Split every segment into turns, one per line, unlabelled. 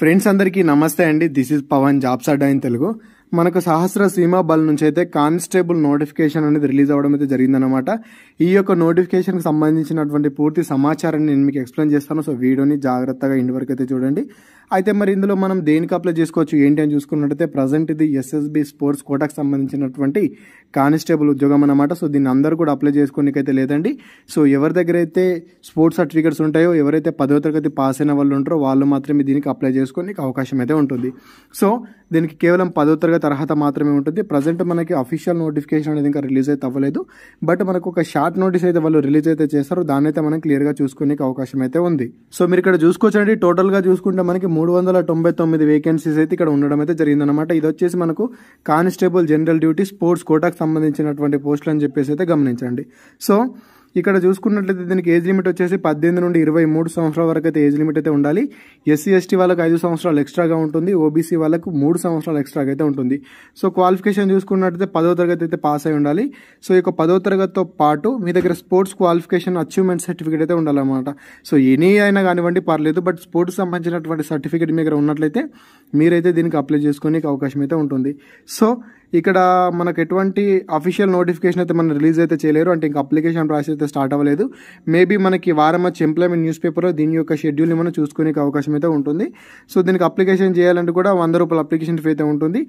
friends అందరికీ నమస్తే అండి this is Pavan jobs Adda in Telugu మనకు సహస్ర సీమా బల్ నుంచి అయితే కానిస్టేబుల్ నోటిఫికేషన్ అనేది రిలీజ్ అవ్వడం అయితే జరిగిందనమాట ఈ యొక్క నోటిఫికేషన్కి సంబంధించినటువంటి పూర్తి సమాచారాన్ని నేను మీకు ఎక్స్ప్లెయిన్ చేస్తాను సో వీడియోని జాగ్రత్తగా ఇంటి వరకు అయితే చూడండి అయితే మరి ఇందులో మనం దేనికి అప్లై చేసుకోవచ్చు ఏంటి అని చూసుకున్నట్టయితే ప్రజెంట్ ఇది ఎస్ఎస్బి స్పోర్ట్స్ కోటాకు సంబంధించినటువంటి కానిస్టేబుల్ ఉద్యోగం అనమాట సో దీన్ని అందరూ కూడా అప్లై చేసుకోనికైతే లేదండి సో ఎవరి దగ్గర అయితే స్పోర్ట్స్ సర్టిఫికేట్స్ ఉంటాయో ఎవరైతే పదో తరగతి పాస్ అయిన వాళ్ళు ఉంటారో వాళ్ళు మాత్రమే దీనికి అప్లై చేసుకోనికి అవకాశం అయితే ఉంటుంది సో దీనికి కేవలం పదో తరగతి ఉండే అర్హత మాత్రమే ఉంటుంది ప్రజెంట్ మనకి అఫీషియల్ నోటిఫికేషన్ అనేది ఇంకా రిలీజ్ అయితే అవ్వలేదు బట్ మనకు ఒక షార్ట్ నోటీస్ అయితే వాళ్ళు రిలీజ్ అయితే చేస్తారు దాన్ని అయితే మనం క్లియర్గా చూసుకునే అవకాశం అయితే ఉంది సో మీరు ఇక్కడ చూసుకోవచ్చండి టోటల్గా చూసుకుంటే మనకి మూడు వందల తొంభై తొమ్మిది వేకెన్సీస్ అయితే ఇక్కడ ఉండడం అయితే అనమాట ఇది వచ్చేసి మనకు కానిస్టేబుల్ జనరల్ డ్యూటీ స్పోర్ట్స్ కోటాకు సంబంధించినటువంటి పోస్టులు అని చెప్పేసి అయితే గమనించండి సో ఇక్కడ చూసుకున్నట్లయితే దీనికి ఏజ్ లిమిట్ వచ్చేసి పద్దెనిమిది నుండి ఇరవై మూడు సంవత్సరాల వరకు అయితే ఏజ్ లిమిట్ అయితే ఉండాలి ఎస్సీ ఎస్టీ వాళ్ళకి ఐదు సంవత్సరాలు ఎక్స్ట్రాగా ఉంటుంది ఓబీసీ వాళ్ళకు మూడు సంవత్సరాలు ఎక్స్ట్రాగా అయితే ఉంటుంది సో క్వాలిఫికేషన్ చూసుకున్నట్లయితే పదో తరగతి అయితే పాస్ అయి ఉండాలి సో ఈ పదో తరగతితో పాటు మీ దగ్గర స్పోర్ట్స్ క్వాలిఫికేషన్ అచీవ్మెంట్ సర్టిఫికేట్ అయితే ఉండాలన్నమాట సో ఎనీ అయినా కానివ్వండి పర్లేదు బట్ స్పోర్ట్స్ సంబంధించినటువంటి సర్టిఫికేట్ మీ దగ్గర ఉన్నట్లయితే మీరైతే దీనికి అప్లై చేసుకునే అవకాశం అయితే ఉంటుంది సో ఇక్కడ మనకు ఎటువంటి అఫీషియల్ నోటిఫికేషన్ అయితే మనం రిలీజ్ అయితే చేయలేరు అంటే ఇంకా అప్లికేషన్ ప్రాసెస్ అయితే స్టార్ట్ అవ్వలేదు మేబీ మనకి వారం వచ్చి ఎంప్లాయ్మెంట్ న్యూస్ పేపర్లో దీని యొక్క షెడ్యూల్ని మనం చూసుకునే అవకాశం అయితే ఉంటుంది సో దీనికి అప్లికేషన్ చేయాలంటే కూడా వంద రూపాయల అప్లికేషన్ ఫీ అయితే ఉంటుంది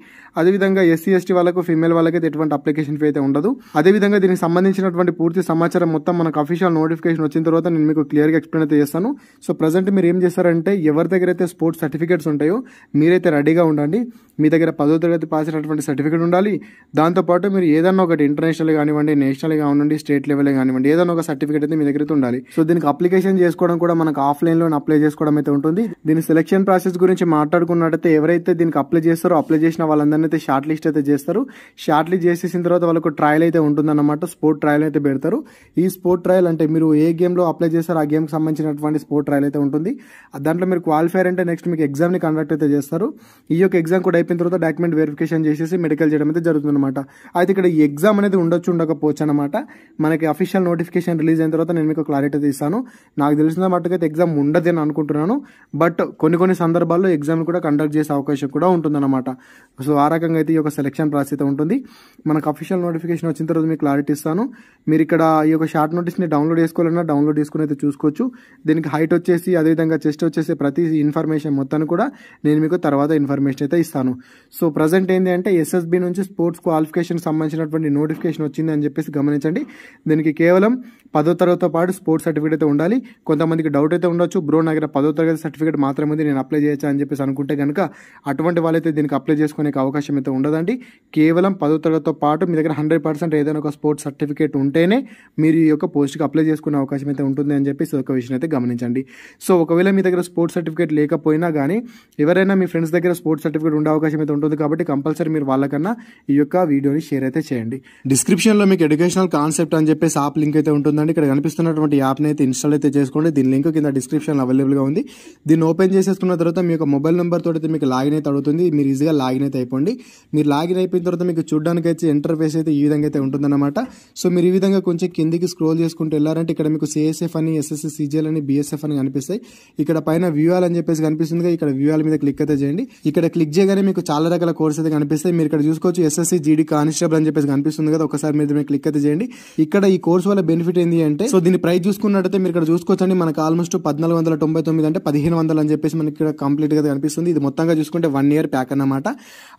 అదేవిధంగా ఎస్సీ ఎస్టీ వాళ్ళకు ఫీమేల్ వాళ్ళకైతే ఎటువంటి అప్లికేషన్ ఫీ అయితే ఉండదు అదేవిధంగా దీనికి సంబంధించినటువంటి పూర్తి సమాచారం మొత్తం మనకు అఫీషియల్ నోటిఫికేషన్ వచ్చిన తర్వాత నేను మీకు క్లియర్గా ఎక్స్ప్లెయిన్ అయితే చేస్తాను సో ప్రజెంట్ మీరు ఏం చేస్తారంటే ఎవరి దగ్గర అయితే స్పోర్ట్స్ సర్టిఫికేట్స్ ఉంటాయో మీరైతే రెడీగా ఉండండి మీ దగ్గర పదో తరగతి పాస్ అయినటువంటి సర్టిఫికేట్ ఉండాలి దాంతోపాటు మీరు ఏదైనా ఒకటి ఇంటర్నేషనల్ కానివ్వండి నేషనల్ కానివ్వండి స్టేట్ లెవెల్ కానివ్వండి ఏదైనా ఒక సర్టిఫికేట్ అయితే మీ దగ్గర ఉండాలి సో దీనికి అప్లికేషన్ చేసుకోవడం కూడా మనకు ఆఫ్లైన్లో అప్లై చేసుకోవడం అయితే ఉంటుంది దీని సెలక్షన్ ప్రాసెస్ గురించి మాట్లాడుకున్నట్టయితే ఎవరైతే దీనికి అప్లై చేస్తారో అప్లై చేసిన వాళ్ళందరినీ అయితే షార్ట్ లిస్ట్ అయితే చేస్తారు షార్ట్ లిస్ట్ చేసేసిన తర్వాత వాళ్ళకు ట్రయల్ అయితే ఉంటుందన్నమాట స్పోర్ట్ ట్రయల్ అయితే పెడతారు ఈ స్పోర్ట్ ట్రయల్ అంటే మీరు ఏ గేమ్లో అప్లై చేస్తారో ఆ గేమ్కి సంబంధించినటువంటి స్పోర్ట్ ట్రయల్ అయితే ఉంటుంది దాంట్లో మీరు క్వాలిఫైర్ అంటే నెక్స్ట్ మీకు ఎగ్జామ్ని కండక్ట్ అయితే చేస్తారు ఈ యొక్క ఎగ్జామ్ కూడా అయిపోయిన తర్వాత డాక్యుమెంట్ వెరిఫికేషన్ చేసేసి మెడికల్ చేయడం అయితే జరుగుతుందన్నమాట అయితే ఇక్కడ ఎగ్జామ్ అనేది ఉండొచ్చు ఉండకపోవచ్చు అనమాట మనకి అఫీషియల్ నోటిఫికేషన్ రిలీజ్ అయిన తర్వాత నేను మీకు క్లారిటీ ఇస్తాను నాకు తెలిసిన మట్టుకైతే ఎగ్జామ్ ఉండదు అని అనుకుంటున్నాను బట్ కొన్ని కొన్ని సందర్భాల్లో ఎగ్జామ్లు కూడా కండక్ట్ చేసే అవకాశం కూడా ఉంటుందన్నమాట సో ఆ రకంగా అయితే ఈ యొక్క సెలక్షన్ ప్రాసెస్ అయితే ఉంటుంది మనకు అఫీషియల్ నోటిఫికేషన్ వచ్చిన తర్వాత మీకు క్లారిటీ ఇస్తాను మీరు ఇక్కడ ఈ యొక్క షార్ట్ నోటీస్ని డౌన్లోడ్ చేసుకోవాలన్నా డౌన్లోడ్ చేసుకుని అయితే చూసుకోవచ్చు దీనికి హైట్ వచ్చేసి అదేవిధంగా చెస్ట్ వచ్చేసి ప్రతి ఇన్ఫర్మేషన్ మొత్తాన్ని కూడా నేను మీకు తర్వాత ఇన్ఫర్మేషన్ అయితే ఇస్తాను చేశాను సో ప్రజెంట్ ఏంటి అంటే ఎస్ఎస్బి నుంచి స్పోర్ట్స్ క్వాలిఫికేషన్ సంబంధించినటువంటి నోటిఫికేషన్ వచ్చింది అని చెప్పేసి గమనించండి దీనికి కేవలం పదో తరగతితో పాటు స్పోర్ట్స్ సర్టిఫికేట్ అయితే ఉండాలి కొంతమందికి డౌట్ అయితే ఉండొచ్చు బ్రో నగర పదో తరగతి సర్టిఫికేట్ మాత్రమే నేను అప్లై చేయొచ్చా అని చెప్పేసి అనుకుంటే కనుక అటువంటి వాళ్ళైతే దీనికి అప్లై చేసుకునే అవకాశం అయితే ఉండదండి కేవలం పదో తరగతితో పాటు మీ దగ్గర హండ్రెడ్ పర్సెంట్ ఏదైనా ఒక స్పోర్ట్స్ సర్టిఫికేట్ ఉంటేనే మీరు ఈ యొక్క పోస్ట్కి అప్లై చేసుకునే అవకాశం అయితే ఉంటుంది అని చెప్పేసి ఒక విషయం అయితే గమనించండి సో ఒకవేళ మీ దగ్గర స్పోర్ట్స్ సర్టిఫికేట్ లేకపోయినా కానీ ఎవరైనా మీ ఫ్రెండ్స్ దగ్గర స్పోర్ట్స్ సర్టిఫికేట్ ఉండే అవకాశం అయితే ఉంటుంది కాబట్టి కంపల్సరీ మీరు వాళ్ళకన్నా ఈ యొక్క వీడియోని షేర్ అయితే చేయండి డిస్క్రిప్షన్లో మీకు ఎడ్యుకేషనల్ కాన్సెప్ట్ అని చెప్పేసి యాప్ లింక్ అయితే ఉంటుందండి ఇక్కడ కనిపిస్తున్నటువంటి యాప్ని అయితే ఇన్స్టాల్ అయితే చేసుకోండి దీని లింక్ కింద డిస్క్రిప్షన్ అవైలబుల్గా ఉంది దీన్ని ఓపెన్ చేసేసుకున్న తర్వాత మీ యొక్క మొబైల్ నెంబర్ తోటి మీకు లాగిన్ అయితే అడుగుతుంది మీరు ఈజీగా లాగిన్ అయితే అయిపోండి మీరు లాగిన్ అయిపోయిన తర్వాత మీకు చూడడానికి అయితే ఇంటర్ఫేస్ అయితే ఈ విధంగా అయితే ఉంటుందన్నమాట సో మీరు ఈ విధంగా కొంచెం కిందికి స్క్రోల్ చేసుకుంటూ వెళ్ళారంటే ఇక్కడ మీకు సిఎస్ఎఫ్ అని ఎస్ఎస్సి సిజిఎల్ అని బిఎస్ఎఫ్ అని కనిపిస్తాయి ఇక్కడ పైన వ్యూఆల్ అని చెప్పేసి కనిపిస్తుంది ఇక్కడ వ్యూఆల్ మీద క్లిక్ అయితే చేయండి ఇక్కడ క్లిక్ చేయగానే మీకు చాలా రకాల కోర్స్ అయితే కనిపిస్తాయి మీరు ఇక్కడ చూసుకోవచ్చు ఎస్ఎస్సి జీడీ కానిస్టేబుల్ అని చెప్పేసి కనిపిస్తుంది కదా ఒకసారి మీరు క్లిక్ అయితే చేయండి ఇక్కడ ఈ కోర్స్ వల్ల బెనిఫిట్ ఏంటి అంటే సో దీని ప్రైస్ చూసుకున్నట్టయితే మీరు ఇక్కడ చూసుకోవచ్చండి మనకు ఆల్మోస్ట్ పద్నాలుగు వందల తొంభై తొమ్మిది అంటే పదిహేను వందలు అని చెప్పేసి మనకి ఇక్కడ కంప్లీట్ గా కనిపిస్తుంది ఇది మొత్తంగా చూసుకుంటే వన్ ఇయర్ ప్యాక్ అన్నమాట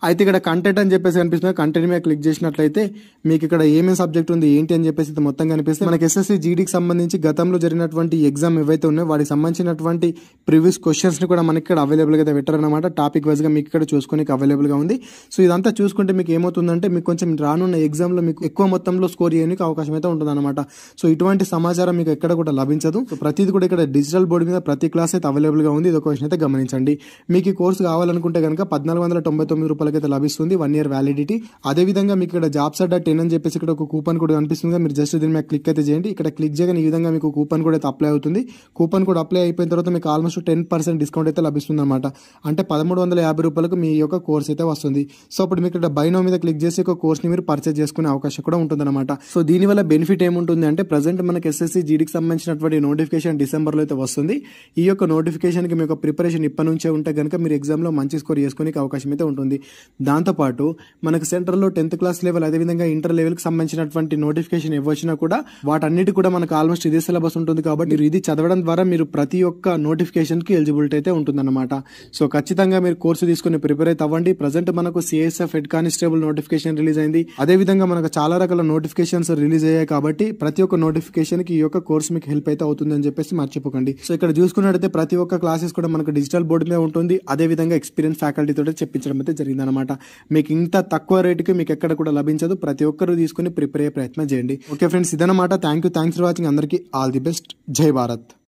అయితే ఇక్కడ కంటెంట్ అని చెప్పేసి కనిపిస్తుంది కంటెంట్ మీద క్లిక్ చేసినట్లయితే మీకు ఇక్కడ ఏమేమి సబ్జెక్ట్ ఉంది ఏంటి అని చెప్పేసి ఇది మొత్తం కనిపిస్తుంది మనకి ఎస్ఎస్సీ జీడీకి సంబంధించి గతంలో జరిగినటువంటి ఎగ్జామ్ ఏవైతే ఉన్నాయో వాటికి సంబంధించినటువంటి ప్రీవియస్ క్వశ్చన్స్ ని కూడా మనకి ఇక్కడ అవైలబుల్ గా పెట్టారన్నమాట టాపిక్ వైజ్ గా మీకు ఇక్కడ చూసుకుని మీకు అవైలబుల్గా ఉంది సో ఇదంతా చూసుకుంటే మీకు ఏమవుతుందంటే మీకు కొంచెం రానున్న ఎగ్జామ్లో మీకు ఎక్కువ మొత్తంలో స్కోర్ చేయడానికి అవకాశం అయితే ఉంటుందన్నమాట సో ఇటువంటి సమాచారం మీకు ఎక్కడ కూడా లభించదు సో ప్రతిది కూడా ఇక్కడ డిజిటల్ బోర్డు మీద ప్రతి క్లాస్ అయితే అవైలబుల్గా ఉంది ఇది ఒక క్వశ్చన్ అయితే గమనించండి మీకు ఈ కోర్సు కావాలనుకుంటే కనుక పద్నాలుగు వందల తొంభై తొమ్మిది రూపాయలకైతే లభిస్తుంది వన్ ఇయర్ వ్యాలిడిటీ అదేవిధంగా మీకు ఇక్కడ జాబ్ సర్ డాట్ అని చెప్పేసి ఇక్కడ ఒక కూపన్ కూడా కనిపిస్తుంది మీరు జస్ట్ దీని మీద క్లిక్ అయితే చేయండి ఇక్కడ క్లిక్ చేయగానే ఈ విధంగా మీకు కూపన్ కూడా అయితే అప్లై అవుతుంది కూపన్ కూడా అప్లై అయిపోయిన తర్వాత మీకు ఆల్మోస్ట్ టెన్ పర్సెంట్ డిస్కౌంట్ అయితే లభిస్తుంది అనమాట అంటే పదమూడు వందల యాభై రూపాయలకు మీ యొక్క ఒక కోర్స్ అయితే వస్తుంది సో అప్పుడు మీకు ఇక్కడ బైనో మీద క్లిక్ చేసి ఒక కోర్స్ని మీరు పర్చేజ్ చేసుకునే అవకాశం కూడా ఉంటుంది అనమాట సో దీనివల్ల బెనిఫిట్ ఏముంటుంది అంటే ప్రజెంట్ మనకి ఎస్ఎస్సి జీడీకి సంబంధించినటువంటి నోటిఫికేషన్ డిసెంబర్లో అయితే వస్తుంది ఈ యొక్క నోటిఫికేషన్కి మీకు ప్రిపరేషన్ ఇప్పటి నుంచే ఉంటే కనుక మీరు ఎగ్జామ్లో మంచి స్కోర్ చేసుకునే అవకాశం అయితే ఉంటుంది దాంతోపాటు మనకు సెంట్రల్లో టెన్త్ క్లాస్ లెవెల్ అదేవిధంగా ఇంటర్ లెవెల్కి సంబంధించినటువంటి నోటిఫికేషన్ ఇవ్వచ్చినా కూడా వాటన్నిటి కూడా మనకు ఆల్మోస్ట్ ఇదే సిలబస్ ఉంటుంది కాబట్టి మీరు ఇది చదవడం ద్వారా మీరు ప్రతి ఒక్క నోటిఫికేషన్కి ఎలిజిబిలిటీ అయితే ఉంటుందన్నమాట సో ఖచ్చితంగా మీరు కోర్సు తీసుకుని ప్రిపేర్ అయితే తవ్వండి ప్రజెంట్ మనకు CSF head constable notification release అయింది అదే విధంగా మనకు చాలా రకాల నోటిఫికేషన్స్ రిలీజ్ అయ్యాయి కాబట్టి ప్రతి ఒక్క నోటిఫికేషన్ కి ఈ యొక్క కోర్స్ మీకు హెల్ప్ అయితే అవుతుంది అని చెప్పేసి మర్చిపోకండి సో ఇక్కడ చూసుకున్నట్టయితే ప్రతి ఒక్క క్లాసెస్ కూడా మనకు డిజిటల్ బోర్డు మీద ఉంటుంది అదే విధంగా ఎక్స్పీరియన్స్ ఫ్యాకల్టీ తోటి చెప్పించడం అయితే అనమాట మీకు ఇంత తక్కువ రేటుకి మీకు ఎక్కడ కూడా లభించదు ప్రతి ఒక్కరు తీసుకుని ప్రిపేర్ అయ్యే ప్రయత్నం చేయండి ఓకే ఫ్రెండ్స్ ఇదనమాట thank you thanks for watching అందరికీ ఆల్ ది బెస్ట్ జై భారత్